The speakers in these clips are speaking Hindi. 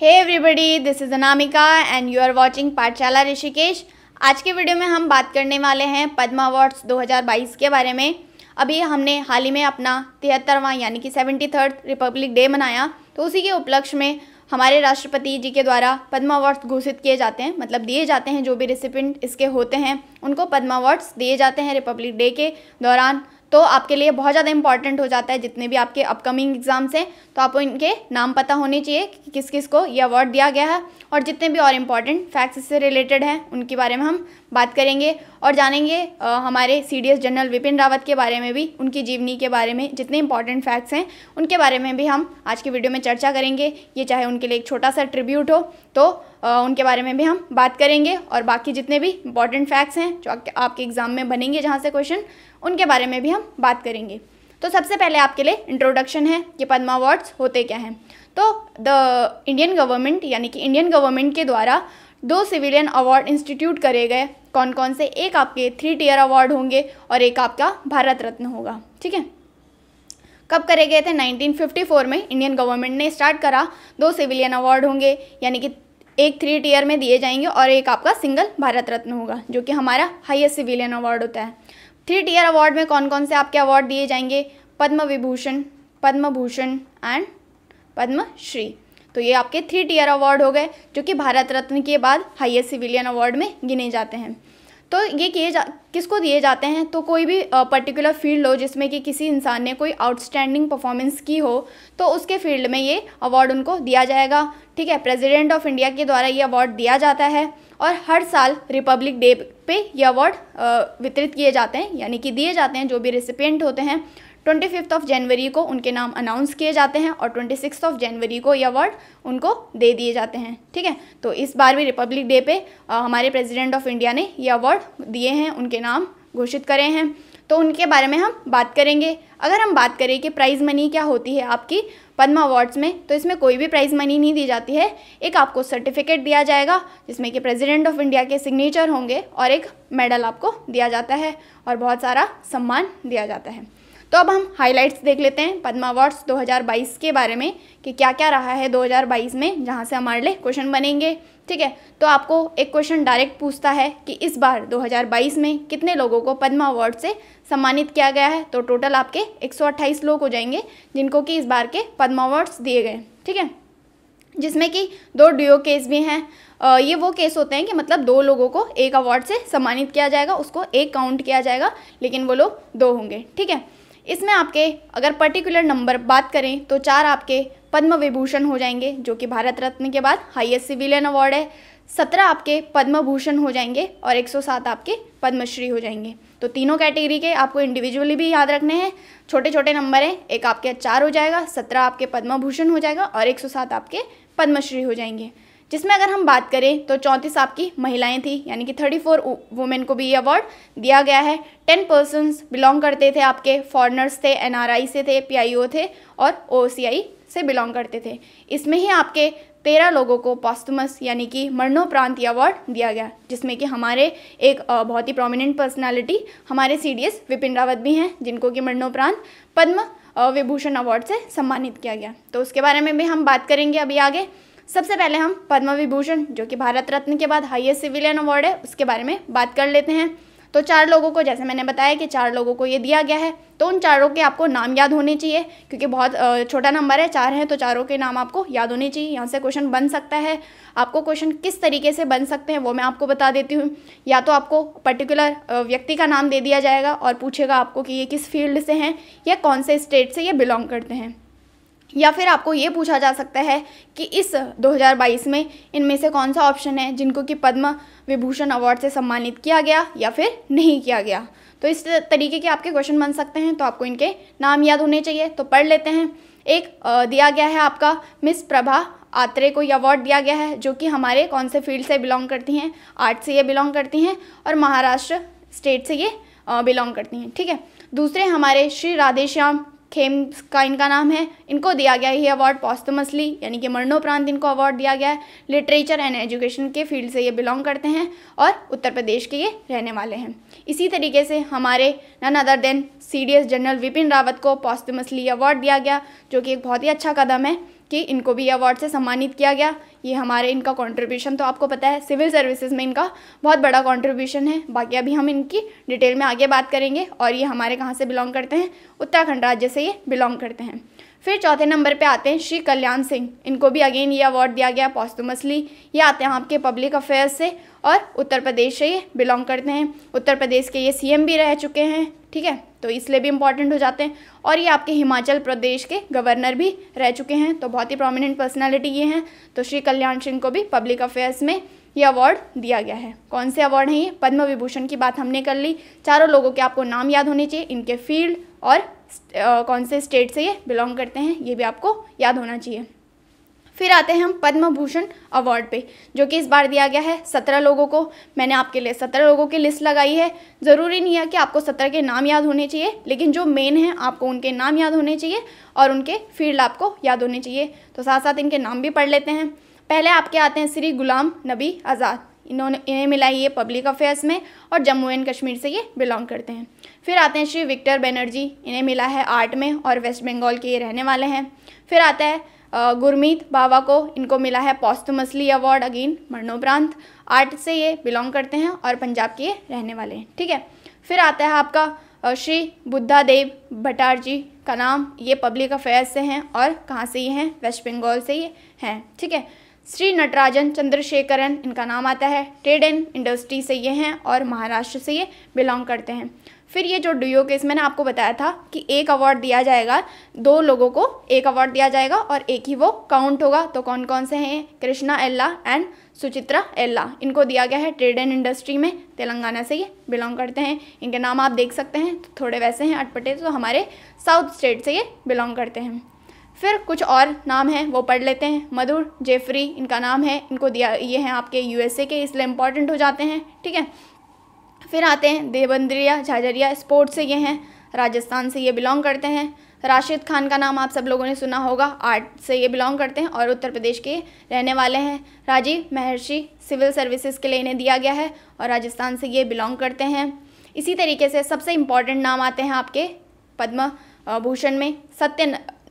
hey everybody this is Anamika and you are watching Pathshala Rishikesh आज के वीडियो में हम बात करने वाले हैं पद्म अवार्ड्स 2022 के बारे में अभी हमने हाल ही में अपना तिहत्तरवां यानी कि सेवेंटी थर्ड रिपब्लिक डे मनाया तो उसी के उपलक्ष्य में हमारे राष्ट्रपति जी के द्वारा पद्म अवार्ड्स घोषित किए जाते हैं मतलब दिए जाते हैं जो भी रिसिपेंट इसके होते हैं उनको पद्म अवार्ड्स दिए जाते हैं रिपब्लिक डे के दौरान तो आपके लिए बहुत ज़्यादा इंपॉर्टेंट हो जाता है जितने भी आपके अपकमिंग एग्ज़ाम्स हैं तो आपको इनके नाम पता होने चाहिए कि किस किस को ये अवार्ड दिया गया है और जितने भी और इम्पॉर्टेंट फैक्ट्स इससे रिलेटेड हैं उनके बारे में हम बात करेंगे और जानेंगे आ, हमारे सी जनरल विपिन रावत के बारे में भी उनकी जीवनी के बारे में जितने इम्पॉर्टेंट फैक्ट्स हैं उनके बारे में भी हम आज की वीडियो में चर्चा करेंगे ये चाहे उनके लिए एक छोटा सा ट्रिब्यूट हो तो उनके बारे में भी हम बात करेंगे और बाकी जितने भी इंपॉर्टेंट फैक्ट्स हैं जो आपके एग्ज़ाम में बनेंगे जहाँ से क्वेश्चन उनके बारे में भी हम बात करेंगे तो सबसे पहले आपके लिए इंट्रोडक्शन है कि पद्मा अवार्ड्स होते क्या हैं तो द इंडियन गवर्नमेंट यानी कि इंडियन गवर्नमेंट के द्वारा दो सिविलियन अवार्ड इंस्टीट्यूट करे गए कौन कौन से एक आपके थ्री टीयर अवार्ड होंगे और एक आपका भारत रत्न होगा ठीक है कब करे गए थे 1954 में इंडियन गवर्नमेंट ने स्टार्ट करा दो सिविलियन अवार्ड होंगे यानी कि एक थ्री टीयर में दिए जाएंगे और एक आपका सिंगल भारत रत्न होगा जो कि हमारा हाइएस्ट सिविलियन अवार्ड होता है थ्री टीयर अवार्ड में कौन कौन से आपके अवार्ड दिए जाएंगे पद्म विभूषण पद्म भूषण एंड पद्मश्री तो ये आपके थ्री टीयर अवार्ड हो गए जो कि भारत रत्न के बाद हाइएस्ट सिविलियन अवार्ड में गिने जाते हैं तो ये किए जा किसको दिए जाते हैं तो कोई भी पर्टिकुलर फील्ड हो जिसमें कि किसी इंसान ने कोई आउटस्टैंडिंग परफॉर्मेंस की हो तो उसके फील्ड में ये अवार्ड उनको दिया जाएगा ठीक है प्रेसिडेंट ऑफ इंडिया के द्वारा ये अवार्ड दिया जाता है और हर साल रिपब्लिक डे पे ये अवार्ड वितरित किए जाते हैं यानी कि दिए जाते हैं जो भी रेसिपियंट होते हैं ट्वेंटी फिफ्थ ऑफ जनवरी को उनके नाम अनाउंस किए जाते हैं और ट्वेंटी सिक्स ऑफ जनवरी को ये अवार्ड उनको दे दिए जाते हैं ठीक है तो इस बार भी रिपब्लिक डे पे आ, हमारे प्रेसिडेंट ऑफ इंडिया ने ये अवार्ड दिए हैं उनके नाम घोषित करे हैं तो उनके बारे में हम बात करेंगे अगर हम बात करें कि प्राइज़ मनी क्या होती है आपकी पद्मा अवार्ड्स में तो इसमें कोई भी प्राइज़ मनी नहीं दी जाती है एक आपको सर्टिफिकेट दिया जाएगा जिसमें कि प्रेसिडेंट ऑफ इंडिया के सिग्नेचर होंगे और एक मेडल आपको दिया जाता है और बहुत सारा सम्मान दिया जाता है तो अब हम हाइलाइट्स देख लेते हैं पद्मा अवार्ड्स 2022 के बारे में कि क्या क्या रहा है 2022 में जहाँ से हमारे लिए क्वेश्चन बनेंगे ठीक है तो आपको एक क्वेश्चन डायरेक्ट पूछता है कि इस बार 2022 में कितने लोगों को पद्मा अवार्ड से सम्मानित किया गया है तो टोटल आपके एक लोग हो जाएंगे जिनको कि इस बार के पद्मा अवार्ड्स दिए गए ठीक है जिसमें कि दो डिओ केस भी हैं ये वो केस होते हैं कि मतलब दो लोगों को एक अवार्ड से सम्मानित किया जाएगा उसको एक काउंट किया जाएगा लेकिन वो लोग दो होंगे ठीक है इसमें आपके अगर पर्टिकुलर नंबर बात करें तो चार आपके पद्म विभूषण हो जाएंगे जो कि भारत रत्न के बाद हाईएस्ट सिविलियन अवार्ड है सत्रह आपके पद्म भूषण हो जाएंगे और एक सौ सात आपके पद्मश्री हो जाएंगे तो तीनों कैटेगरी के आपको इंडिविजुअली भी याद रखने हैं छोटे छोटे नंबर हैं एक आपके चार हो जाएगा सत्रह आपके पद्म भूषण हो जाएगा और एक सौ सात आपके पद्मश्री हो जाएंगे जिसमें अगर हम बात करें तो चौंतीस आपकी महिलाएं थी यानी कि थर्टी फोर वुमेन को भी ये अवार्ड दिया गया है टेन पर्सनस बिलोंग करते थे आपके फॉरनर्स थे एनआरआई से थे पीआईओ थे और ओसीआई से बिलोंग करते थे इसमें ही आपके तेरह लोगों को पॉस्टमस यानी कि मरणोपरांत अवार्ड दिया गया जिसमें कि हमारे एक बहुत ही प्रोमिनेंट पर्सनालिटी हमारे सीडीएस विपिन रावत भी हैं जिनको कि मरणोपरांत पद्म विभूषण अवार्ड से सम्मानित किया गया तो उसके बारे में भी हम बात करेंगे अभी आगे सबसे पहले हम पद्म विभूषण जो कि भारत रत्न के बाद हाईएस्ट सिविलियन अवार्ड है उसके बारे में बात कर लेते हैं तो चार लोगों को जैसे मैंने बताया कि चार लोगों को ये दिया गया है तो उन चारों के आपको नाम याद होने चाहिए क्योंकि बहुत छोटा नंबर है चार हैं तो चारों के नाम आपको याद होने चाहिए यहाँ से क्वेश्चन बन सकता है आपको क्वेश्चन किस तरीके से बन सकते हैं वो मैं आपको बता देती हूँ या तो आपको पर्टिकुलर व्यक्ति का नाम दे दिया जाएगा और पूछेगा आपको कि ये किस फील्ड से हैं या कौन से स्टेट से ये बिलोंग करते हैं या फिर आपको ये पूछा जा सकता है कि इस 2022 में इनमें से कौन सा ऑप्शन है जिनको कि पद्म विभूषण अवार्ड से सम्मानित किया गया या फिर नहीं किया गया तो इस तरीके के आपके क्वेश्चन बन सकते हैं तो आपको इनके नाम याद होने चाहिए तो पढ़ लेते हैं एक दिया गया है आपका मिस प्रभा आत्रे को ये अवार्ड दिया गया है जो कि हमारे कौन से फील्ड से बिलोंग करती हैं आर्ट से ये बिलोंग करती हैं और महाराष्ट्र स्टेट से ये बिलोंग करती हैं ठीक है दूसरे हमारे श्री राधेश्याम खेम्स का इनका नाम है इनको दिया गया ये अवार्ड पॉस्टमसली यानी कि मरणोपरांत इनको अवार्ड दिया गया है लिटरेचर एंड एजुकेशन के फील्ड से ये बिलोंग करते हैं और उत्तर प्रदेश के ये रहने वाले हैं इसी तरीके से हमारे none other than C general Vipin Rawat को पॉस्टमसली अवार्ड दिया गया जो कि एक बहुत ही अच्छा कदम है कि इनको भी अवार्ड से सम्मानित किया गया ये हमारे इनका कंट्रीब्यूशन तो आपको पता है सिविल सर्विसेज में इनका बहुत बड़ा कंट्रीब्यूशन है बाकी अभी हम इनकी डिटेल में आगे बात करेंगे और ये हमारे कहाँ से बिलोंग करते हैं उत्तराखंड राज्य से ये बिलोंग करते हैं फिर चौथे नंबर पे आते हैं श्री कल्याण सिंह इनको भी अगेन ये अवार्ड दिया गया पॉस्तुमसली ये आते हैं आपके पब्लिक अफेयर्स से और उत्तर प्रदेश से ये बिलोंग करते हैं उत्तर प्रदेश के ये सीएम भी रह चुके हैं ठीक है तो इसलिए भी इम्पॉर्टेंट हो जाते हैं और ये आपके हिमाचल प्रदेश के गवर्नर भी रह चुके हैं तो बहुत ही प्रोमिनेंट पर्सनैलिटी ये हैं तो श्री कल्याण सिंह को भी पब्लिक अफेयर्स में ये अवार्ड दिया गया है कौन से अवार्ड हैं ये पद्म विभूषण की बात हमने कर ली चारों लोगों के आपको नाम याद होने चाहिए इनके फील्ड और आ, कौन से स्टेट से ये बिलोंग करते हैं ये भी आपको याद होना चाहिए फिर आते हैं हम पद्म भूषण अवार्ड पे जो कि इस बार दिया गया है सत्रह लोगों को मैंने आपके लिए सत्रह लोगों की लिस्ट लगाई है ज़रूरी नहीं है कि आपको सत्रह के नाम याद होने चाहिए लेकिन जो मेन हैं आपको उनके नाम याद होने चाहिए और उनके फील्ड आपको याद होने चाहिए तो साथ साथ इनके नाम भी पढ़ लेते हैं पहले आपके आते हैं श्री गुलाम नबी आज़ाद इन्होंने इन्हें मिला ये पब्लिक अफेयर्स में और जम्मू एंड कश्मीर से ये बिलोंग करते हैं फिर आते हैं श्री विक्टर बनर्जी इन्हें मिला है आर्ट में और वेस्ट बंगाल के ये रहने वाले हैं फिर आता है गुरमीत बाबा को इनको मिला है पॉस्टमसली अवार्ड अगेन मरणोपरांत आर्ट से ये बिलोंग करते हैं और पंजाब के रहने वाले हैं ठीक है फिर आता है आपका श्री बुद्धा देव भटार जी का नाम ये पब्लिक अफेयर्स से हैं और कहाँ से ये हैं वेस्ट बंगाल से ये हैं ठीक है श्री नटराजन चंद्रशेखरन इनका नाम आता है ट्रेड एंड इंडस्ट्री से ये हैं और महाराष्ट्र से ये बिलोंग करते हैं फिर ये जो डुओ केस मैंने आपको बताया था कि एक अवार्ड दिया जाएगा दो लोगों को एक अवार्ड दिया जाएगा और एक ही वो काउंट होगा तो कौन कौन से हैं कृष्णा एल्ला एंड सुचित्रा एल्ला इनको दिया गया है ट्रेड एंड इंडस्ट्री में तेलंगाना से ये बिलोंग करते हैं इनके नाम आप देख सकते हैं थोड़े वैसे हैं अटपटे तो हमारे साउथ स्टेट से ये बिलोंग करते हैं फिर कुछ और नाम हैं वो पढ़ लेते हैं मधुर जेफरी इनका नाम है इनको दिया ये हैं आपके यूएसए के इसलिए इम्पॉर्टेंट हो जाते हैं ठीक है फिर आते हैं देवंद्रिया झाझरिया स्पोर्ट्स से ये हैं राजस्थान से ये बिलोंग करते हैं राशिद खान का नाम आप सब लोगों ने सुना होगा आर्ट से ये बिलोंग करते हैं और उत्तर प्रदेश के रहने वाले हैं राजीव महर्षि सिविल सर्विसेज के लिए इन्हें दिया गया है और राजस्थान से ये बिलोंग करते हैं इसी तरीके से सबसे इम्पॉर्टेंट नाम आते हैं आपके पद्म भूषण में सत्य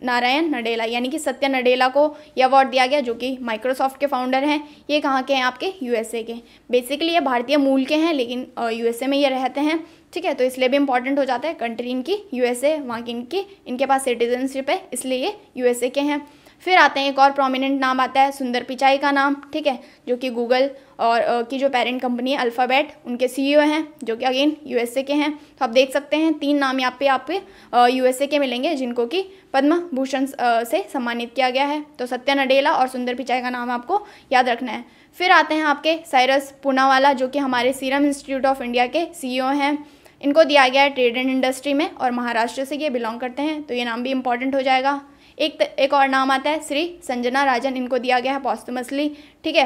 नारायण नडेला यानी कि सत्य नडेला को ये अवार्ड दिया गया जो कि माइक्रोसॉफ्ट के फाउंडर हैं ये कहाँ के हैं आपके यूएसए के बेसिकली ये भारतीय मूल के हैं लेकिन यूएसए में ये रहते हैं ठीक है तो इसलिए भी इंपॉर्टेंट हो जाता है कंट्री इनकी यूएसए वहाँ की इनकी इनके पास सिटीजनशिप है इसलिए ये यूएसए के हैं फिर आते हैं एक और प्रोमिनेंट नाम आता है सुंदर पिचाई का नाम ठीक है जो कि गूगल और की जो पेरेंट कंपनी है अल्फ़ाबेट उनके सीईओ e हैं जो कि अगेन यूएसए के हैं तो आप देख सकते हैं तीन नाम यहाँ पे आप यूएसए के मिलेंगे जिनको कि पद्म भूषण से सम्मानित किया गया है तो सत्या नडेला और सुंदर पिचाई का नाम आपको याद रखना है फिर आते हैं आपके साइरस पूनावाला जो कि हमारे सीरम इंस्टीट्यूट ऑफ इंडिया के सी e हैं इनको दिया गया है ट्रेड एंड इंडस्ट्री में और महाराष्ट्र से ये बिलोंग करते हैं तो ये नाम भी इम्पॉर्टेंट हो जाएगा एक एक और नाम आता है श्री संजना राजन इनको दिया गया है पॉस्टमसली ठीक है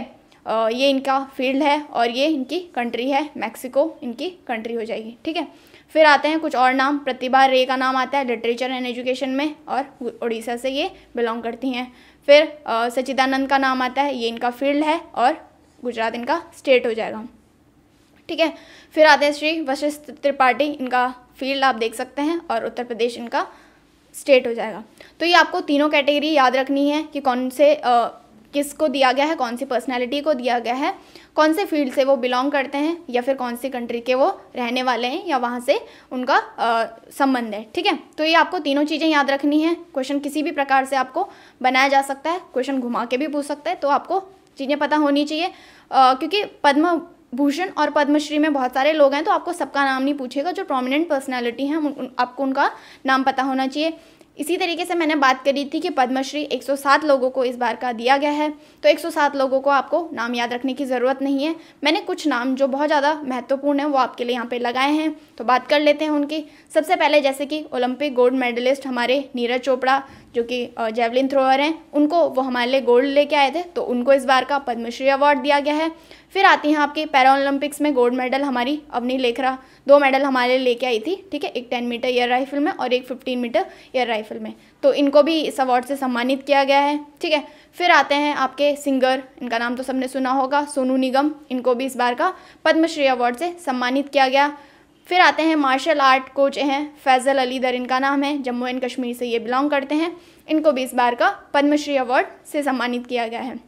ये इनका फील्ड है और ये इनकी कंट्री है मैक्सिको इनकी कंट्री हो जाएगी ठीक है फिर आते हैं कुछ और नाम प्रतिभा रे का नाम आता है लिटरेचर एंड एजुकेशन में और उड़ीसा से ये बिलोंग करती हैं फिर सचिदानंद का नाम आता है ये इनका फील्ड है और गुजरात इनका स्टेट हो जाएगा ठीक है फिर आते हैं श्री वशिष्ठ त्रिपाठी इनका फील्ड आप देख सकते हैं और उत्तर प्रदेश इनका स्टेट हो जाएगा तो ये आपको तीनों कैटेगरी याद रखनी है कि कौन से आ, किस को दिया गया है कौन सी पर्सनैलिटी को दिया गया है कौन से फील्ड से वो बिलोंग करते हैं या फिर कौन सी कंट्री के वो रहने वाले हैं या वहाँ से उनका संबंध है ठीक है तो ये आपको तीनों चीज़ें याद रखनी है क्वेश्चन किसी भी प्रकार से आपको बनाया जा सकता है क्वेश्चन घुमा के भी पूछ सकता है तो आपको चीज़ें पता होनी चाहिए आ, क्योंकि पद्म भूषण और पद्मश्री में बहुत सारे लोग हैं तो आपको सबका नाम नहीं पूछेगा जो प्रोमिनेंट पर्सनैलिटी हैं उन, आपको उनका नाम पता होना चाहिए इसी तरीके से मैंने बात करी थी कि पद्मश्री 107 लोगों को इस बार का दिया गया है तो 107 लोगों को आपको नाम याद रखने की ज़रूरत नहीं है मैंने कुछ नाम जो बहुत ज़्यादा महत्वपूर्ण है वो आपके लिए यहाँ पे लगाए हैं तो बात कर लेते हैं उनकी सबसे पहले जैसे कि ओलंपिक गोल्ड मेडलिस्ट हमारे नीरज चोपड़ा जो कि जेवलिन थ्रोअर हैं उनको वो हमारे लिए गोल्ड लेके आए थे तो उनको इस बार का पद्मश्री अवार्ड दिया गया है फिर आती हैं आपकी पैरालंपिक्स में गोल्ड मेडल हमारी अवनी लेखरा दो मेडल हमारे लेके आई थी ठीक है एक टेन मीटर एयर राइफल में और एक फिफ्टीन मीटर एयर राइफल में तो इनको भी इस अवार्ड से सम्मानित किया गया है ठीक है फिर आते हैं आपके सिंगर इनका नाम तो सबने सुना होगा सोनू निगम इनको भी इस बार का पद्मश्री अवार्ड से सम्मानित किया गया फिर आते हैं मार्शल आर्ट कोच हैं फैज़ल अली दर इनका नाम है जम्मू एंड कश्मीर से ये बिलोंग करते हैं इनको भी इस बार का पद्मश्री अवार्ड से सम्मानित किया गया है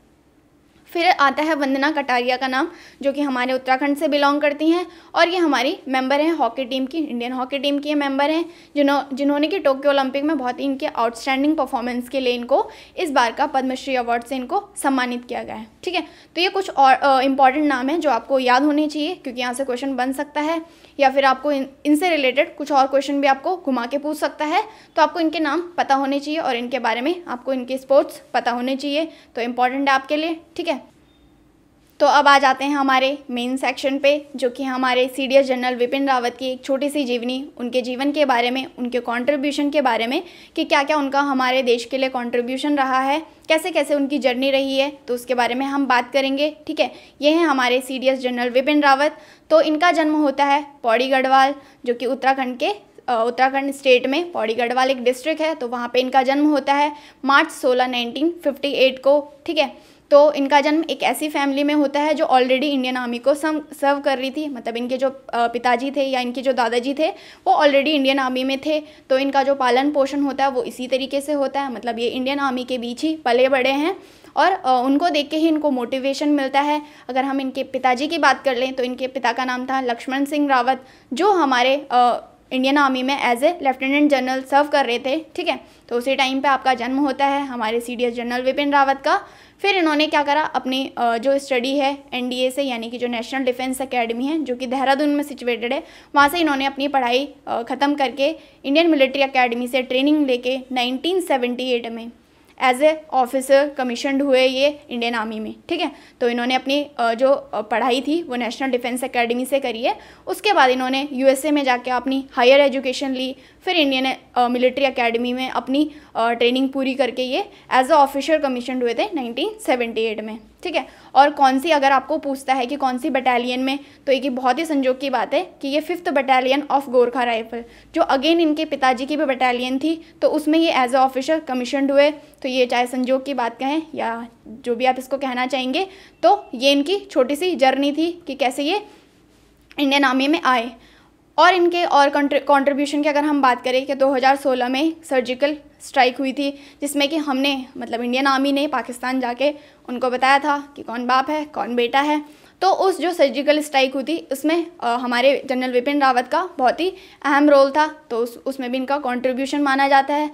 फिर आता है वंदना कटारिया का नाम जो कि हमारे उत्तराखंड से बिलोंग करती हैं और ये हमारी मेंबर हैं हॉकी टीम की इंडियन हॉकी टीम की ये मेंबर हैं जिन्हों जिन्होंने कि टोक्यो ओलंपिक में बहुत ही इनके आउटस्टैंडिंग परफॉर्मेंस के लिए इनको इस बार का पद्मश्री अवार्ड से इनको सम्मानित किया गया है ठीक है तो ये कुछ और इम्पॉर्टेंट नाम है जो आपको याद होने चाहिए क्योंकि यहाँ से क्वेश्चन बन सकता है या फिर आपको इन, इनसे रिलेटेड कुछ और क्वेश्चन भी आपको घुमा के पूछ सकता है तो आपको इनके नाम पता होने चाहिए और इनके बारे में आपको इनके स्पोर्ट्स पता होने चाहिए तो इम्पॉर्टेंट है आपके लिए ठीक है तो अब आ जाते हैं हमारे मेन सेक्शन पे जो कि हमारे सी जनरल विपिन रावत की एक छोटी सी जीवनी उनके जीवन के बारे में उनके कंट्रीब्यूशन के बारे में कि क्या क्या उनका हमारे देश के लिए कंट्रीब्यूशन रहा है कैसे कैसे उनकी जर्नी रही है तो उसके बारे में हम बात करेंगे ठीक है ये हैं हमारे सी जनरल विपिन रावत तो इनका जन्म होता है पौड़ी गढ़वाल जो कि उत्तराखंड के उत्तराखंड स्टेट में पौड़ी गढ़वाल एक डिस्ट्रिक्ट है तो वहाँ पर इनका जन्म होता है मार्च सोलह नाइनटीन को ठीक है तो इनका जन्म एक ऐसी फैमिली में होता है जो ऑलरेडी इंडियन आर्मी को सर्व कर रही थी मतलब इनके जो पिताजी थे या इनके जो दादाजी थे वो ऑलरेडी इंडियन आर्मी में थे तो इनका जो पालन पोषण होता है वो इसी तरीके से होता है मतलब ये इंडियन आर्मी के बीच ही पले बड़े हैं और उनको देख के ही इनको मोटिवेशन मिलता है अगर हम इनके पिताजी की बात कर लें तो इनके पिता का नाम था लक्ष्मण सिंह रावत जो हमारे इंडियन आर्मी में as a lieutenant general serve कर रहे थे ठीक है तो उसी टाइम पे आपका जन्म होता है हमारे सी जनरल विपिन रावत का फिर इन्होंने क्या करा अपनी जो स्टडी है एनडीए से यानी कि जो नेशनल डिफेंस अकेडमी है जो कि देहरादून में सिचुएटेड है वहाँ से इन्होंने अपनी पढ़ाई ख़त्म करके इंडियन मिलिट्री अकेडमी से ट्रेनिंग लेके नाइनटीन में एज ए ऑफिसर कमीशनड हुए ये इंडियन आर्मी में ठीक है तो इन्होंने अपनी जो पढ़ाई थी वो नेशनल डिफेंस एकेडमी से करी है उसके बाद इन्होंने यूएसए में जाके अपनी हायर एजुकेशन ली फिर इंडियन मिलिट्री एकेडमी में अपनी ट्रेनिंग पूरी करके ये एज ए ऑफिसर कमीशनड हुए थे 1978 में ठीक है और कौन सी अगर आपको पूछता है कि कौन सी बटालियन में तो एक बहुत ही संजोग की बात है कि ये fifth battalion of Gorkha rifle जो अगेन इनके पिताजी की भी बटालियन थी तो उसमें ये एज अ ऑफिसर कमीशनड हुए तो ये चाहे संजोग की बात कहें या जो भी आप इसको कहना चाहेंगे तो ये इनकी छोटी सी जर्नी थी कि कैसे ये इंडियन आर्मी में आए और इनके और कंट्रीब्यूशन की अगर हम बात करें कि 2016 में सर्जिकल स्ट्राइक हुई थी जिसमें कि हमने मतलब इंडियन आर्मी ने पाकिस्तान जाके उनको बताया था कि कौन बाप है कौन बेटा है तो उस जो सर्जिकल स्ट्राइक हुई थी उसमें आ, हमारे जनरल विपिन रावत का बहुत ही अहम रोल था तो उस उसमें भी इनका कॉन्ट्रीब्यूशन माना जाता है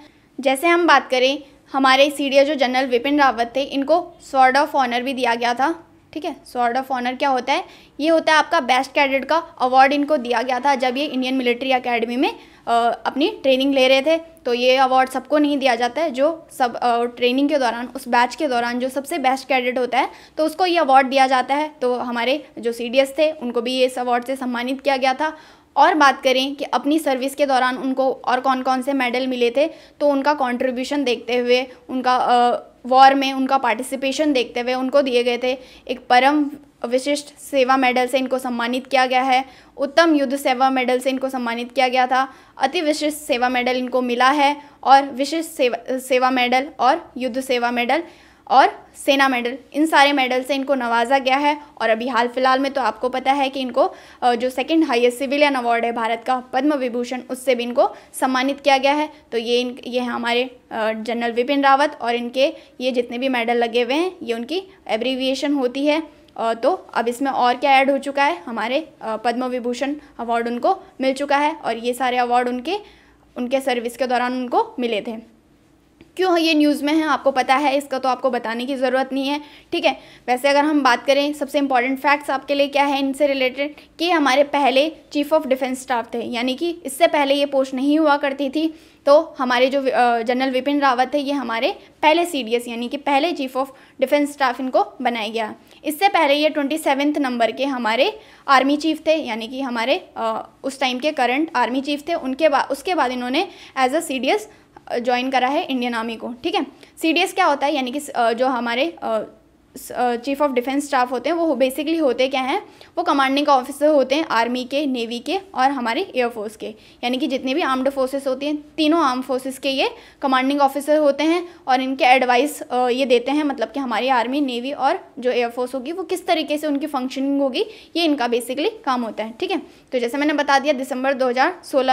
जैसे हम बात करें हमारे सी जो जनरल विपिन रावत थे इनको स्वर्ड ऑफ ऑनर भी दिया गया था ठीक है स्वॉर्ड ऑफ ऑनर क्या होता है ये होता है आपका बेस्ट कैडेट का अवार्ड इनको दिया गया था जब ये इंडियन मिलिट्री अकेडमी में आ, अपनी ट्रेनिंग ले रहे थे तो ये अवार्ड सबको नहीं दिया जाता है जो सब आ, ट्रेनिंग के दौरान उस बैच के दौरान जो सबसे बेस्ट कैडेट होता है तो उसको ये अवार्ड दिया जाता है तो हमारे जो सी थे उनको भी इस अवार्ड से सम्मानित किया गया था और बात करें कि अपनी सर्विस के दौरान उनको और कौन कौन से मेडल मिले थे तो उनका कंट्रीब्यूशन देखते हुए उनका आ, वॉर में उनका पार्टिसिपेशन देखते हुए उनको दिए गए थे एक परम विशिष्ट सेवा मेडल से इनको सम्मानित किया गया है उत्तम युद्ध सेवा मेडल से इनको सम्मानित किया गया था अति विशिष्ट सेवा मेडल इनको मिला है और विशिष्ट सेवा सेवा मेडल और युद्ध सेवा मेडल और सेना मेडल इन सारे मेडल से इनको नवाजा गया है और अभी हाल फिलहाल में तो आपको पता है कि इनको जो सेकंड हाईएस्ट सिविलियन अवार्ड है भारत का पद्म विभूषण उससे भी इनको सम्मानित किया गया है तो ये इन ये हमारे जनरल विपिन रावत और इनके ये जितने भी मेडल लगे हुए हैं ये उनकी एब्रीविएशन होती है तो अब इसमें और क्या ऐड हो चुका है हमारे पद्म विभूषण अवार्ड उनको मिल चुका है और ये सारे अवार्ड उनके उनके सर्विस के दौरान उनको मिले थे क्यों ये न्यूज़ में है आपको पता है इसका तो आपको बताने की ज़रूरत नहीं है ठीक है वैसे अगर हम बात करें सबसे इंपॉर्टेंट फैक्ट्स आपके लिए क्या है इनसे रिलेटेड कि हमारे पहले चीफ ऑफ डिफेंस स्टाफ थे यानी कि इससे पहले ये पोस्ट नहीं हुआ करती थी तो हमारे जो जनरल विपिन रावत थे ये हमारे पहले सी यानी कि पहले चीफ ऑफ डिफेंस स्टाफ इनको बनाया गया इससे पहले ये ट्वेंटी नंबर के हमारे आर्मी चीफ थे यानी कि हमारे उस टाइम के करंट आर्मी चीफ थे उनके बाद उसके बाद इन्होंने एज अ सी ज्वाइन करा है इंडियन आर्मी को ठीक है सी क्या होता है यानी कि जो हमारे चीफ ऑफ डिफेंस स्टाफ होते हैं वो बेसिकली होते क्या हैं वो कमांडिंग ऑफिसर होते हैं आर्मी के नेवी के और हमारे एयरफोर्स के यानी कि जितने भी आर्म्ड फोर्सेस होती हैं तीनों आर्म फोर्सेस के ये कमांडिंग ऑफिसर होते हैं और इनके एडवाइस ये देते हैं मतलब कि हमारी आर्मी नेवी और जो एयरफोर्स होगी वो किस तरीके से उनकी फंक्शनिंग होगी ये इनका बेसिकली काम होता है ठीक है तो जैसे मैंने बता दिया दिसंबर दो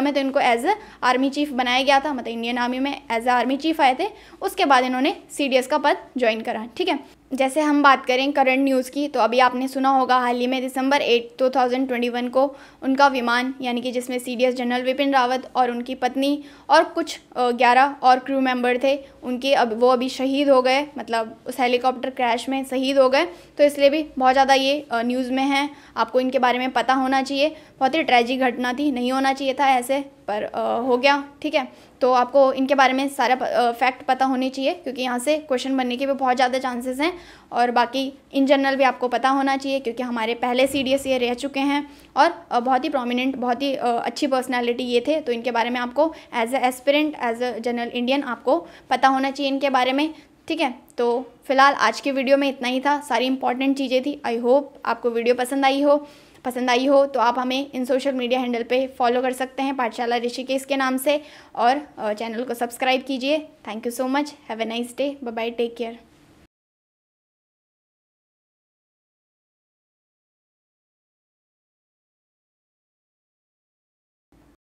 में तो इनको एज ए आर्मी चीफ बनाया गया था मतलब इंडियन आर्मी में एज ए आर्मी चीफ आए थे उसके बाद इन्होंने सी का पद ज्वाइन करा ठीक है जैसे हम बात करें करंट न्यूज़ की तो अभी आपने सुना होगा हाल ही में दिसंबर 8 2021 को उनका विमान यानी कि जिसमें सी जनरल विपिन रावत और उनकी पत्नी और कुछ ग्यारह और क्रू मेंबर थे उनके अब वो अभी शहीद हो गए मतलब उस हेलीकॉप्टर क्रैश में शहीद हो गए तो इसलिए भी बहुत ज़्यादा ये न्यूज़ में है आपको इनके बारे में पता होना चाहिए बहुत ही ट्रेजिक घटना थी नहीं होना चाहिए था ऐसे पर हो गया ठीक है तो आपको इनके बारे में सारा फैक्ट पता होनी चाहिए क्योंकि यहाँ से क्वेश्चन बनने के भी बहुत ज़्यादा चांसेस हैं और बाकी इन जनरल भी आपको पता होना चाहिए क्योंकि हमारे पहले सी ये रह चुके हैं और बहुत ही प्रोमिनेंट बहुत ही अच्छी पर्सनैलिटी ये थे तो इनके बारे में आपको as a aspirant as a general Indian आपको पता होना चाहिए इनके बारे में ठीक है तो फिलहाल आज के वीडियो में इतना ही था सारी इंपॉर्टेंट चीज़ें थी आई होप आपको वीडियो पसंद आई हो पसंद आई हो तो आप हमें इन सोशल मीडिया हैंडल पे फॉलो कर सकते हैं पाठशाला ऋषिकेश के नाम से और चैनल को सब्सक्राइब कीजिए thank you so much have a nice day bye bye take care